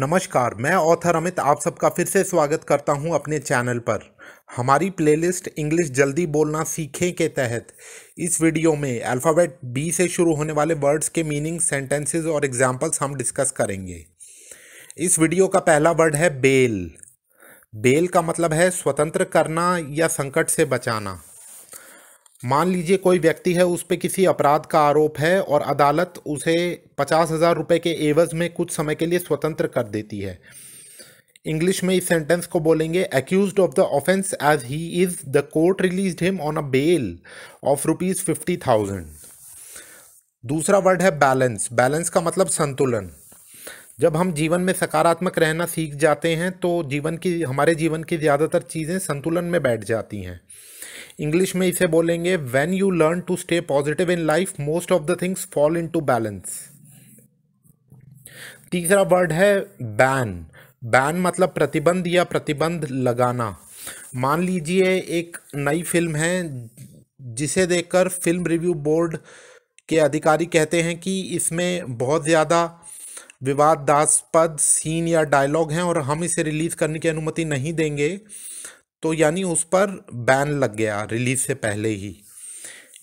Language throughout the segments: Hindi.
नमस्कार मैं ऑथर अमित आप सबका फिर से स्वागत करता हूं अपने चैनल पर हमारी प्लेलिस्ट इंग्लिश जल्दी बोलना सीखें के तहत इस वीडियो में अल्फ़ाबेट बी से शुरू होने वाले वर्ड्स के मीनिंग सेंटेंसेस और एग्जांपल्स हम डिस्कस करेंगे इस वीडियो का पहला वर्ड है बेल बेल का मतलब है स्वतंत्र करना या संकट से बचाना मान लीजिए कोई व्यक्ति है उस पर किसी अपराध का आरोप है और अदालत उसे पचास हज़ार रुपये के एवज में कुछ समय के लिए स्वतंत्र कर देती है इंग्लिश में इस सेंटेंस को बोलेंगे accused of the offence as he is the court release him on a bail of rupees fifty thousand दूसरा वर्ड है बैलेंस बैलेंस का मतलब संतुलन जब हम जीवन में सकारात्मक रहना सीख जाते हैं तो जीवन की हमारे जीवन की ज़्यादातर चीज़ें संतुलन में बैठ जाती हैं इंग्लिश में इसे बोलेंगे when you learn to stay positive in life most of the things fall into balance तीसरा वर्ड है बैन बैन मतलब प्रतिबंध या प्रतिबंध लगाना मान लीजिए एक नई फिल्म है जिसे देखकर फिल्म रिव्यू बोर्ड के अधिकारी कहते हैं कि इसमें बहुत ज़्यादा विवादास्पद सीन या डायलॉग हैं और हम इसे रिलीज़ करने की अनुमति नहीं देंगे तो यानी उस पर बैन लग गया रिलीज से पहले ही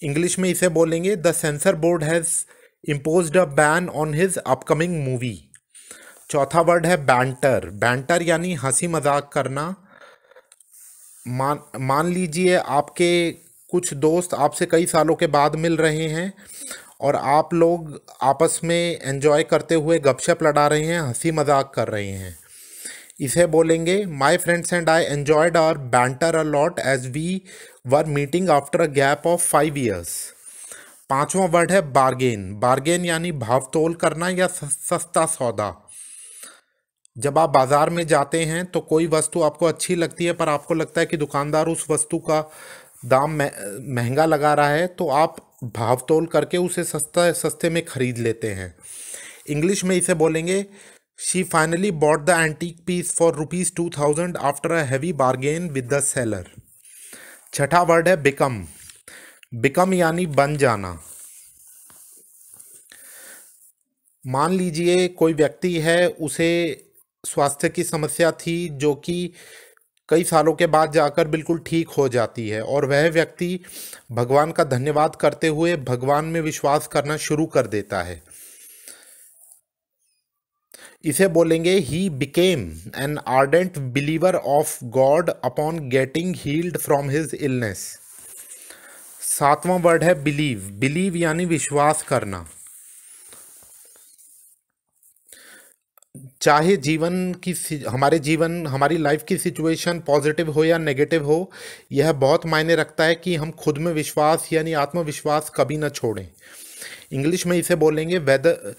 इंग्लिश में इसे बोलेंगे the censor board has impose a ban on his upcoming movie चौथा वर्ड है बैंटर बैंटर यानी हंसी मजाक करना मान मान लीजिए आपके कुछ दोस्त आपसे कई सालों के बाद मिल रहे हैं और आप लोग आपस में एंजॉय करते हुए गपशप लड़ा रहे हैं हंसी मजाक कर रहे हैं इसे बोलेंगे my friends and I enjoyed our banter a lot as we were meeting after a gap of five years पांचवा वर्ड है बार्गेन बार्गेन यानी भावतोल करना या सस्ता सौदा जब आप बाज़ार में जाते हैं तो कोई वस्तु आपको अच्छी लगती है पर आपको लगता है कि दुकानदार उस वस्तु का दाम महंगा लगा रहा है तो आप भाव तोल करके उसे सस्ता सस्ते में ख़रीद लेते हैं इंग्लिश में इसे बोलेंगे She finally bought the antique piece for rupees 2000 after a heavy bargain with the seller. छठा वर्ड है बिकम बिकम यानी बन जाना मान लीजिए कोई व्यक्ति है उसे स्वास्थ्य की समस्या थी जो कि कई सालों के बाद जाकर बिल्कुल ठीक हो जाती है और वह व्यक्ति भगवान का धन्यवाद करते हुए भगवान में विश्वास करना शुरू कर देता है इसे बोलेंगे he became an ardent believer of God upon getting healed from his illness सातवां वर्ड है बिलीव बिलीव यानी विश्वास करना चाहे जीवन की हमारे जीवन हमारी लाइफ की सिचुएशन पॉजिटिव हो या नेगेटिव हो यह बहुत मायने रखता है कि हम खुद में विश्वास यानी आत्मविश्वास कभी ना छोड़ें इंग्लिश में इसे बोलेंगे whether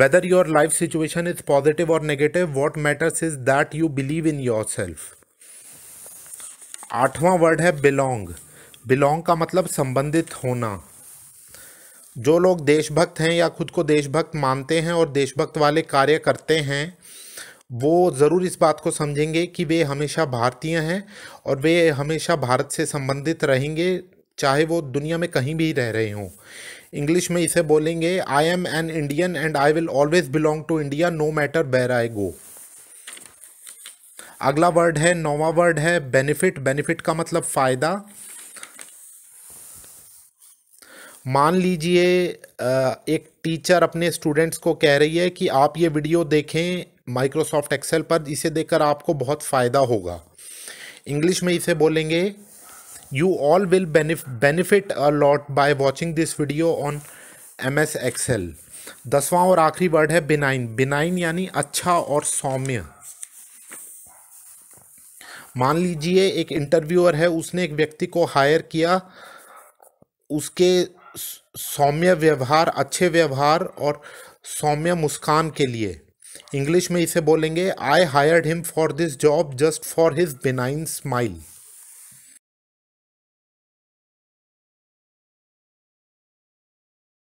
Whether your life situation is positive or negative, what matters is that you believe in yourself. आठवां वर्ड है बिलोंग बिलोंग का मतलब संबंधित होना जो लोग देशभक्त हैं या खुद को देशभक्त मानते हैं और देशभक्त वाले कार्य करते हैं वो ज़रूर इस बात को समझेंगे कि वे हमेशा भारतीय हैं और वे हमेशा भारत से संबंधित रहेंगे चाहे वो दुनिया में कहीं भी रह रहे हों इंग्लिश में इसे बोलेंगे I am an Indian and I will always belong to India no matter where I go अगला वर्ड है नोवा वर्ड है बेनिफिट बेनिफिट का मतलब फ़ायदा मान लीजिए एक टीचर अपने स्टूडेंट्स को कह रही है कि आप ये वीडियो देखें माइक्रोसॉफ्ट एक्सेल पर इसे देखकर आपको बहुत फ़ायदा होगा इंग्लिश में इसे बोलेंगे you all will benef- benefit a lot by watching this video on M S दसवां और आखिरी वर्ड है बिनाइन बिनाइन यानी अच्छा और सौम्य मान लीजिए एक इंटरव्यूअर है उसने एक व्यक्ति को हायर किया उसके सौम्य व्यवहार अच्छे व्यवहार और सौम्य मुस्कान के लिए इंग्लिश में इसे बोलेंगे I hired him for this job just for his benign smile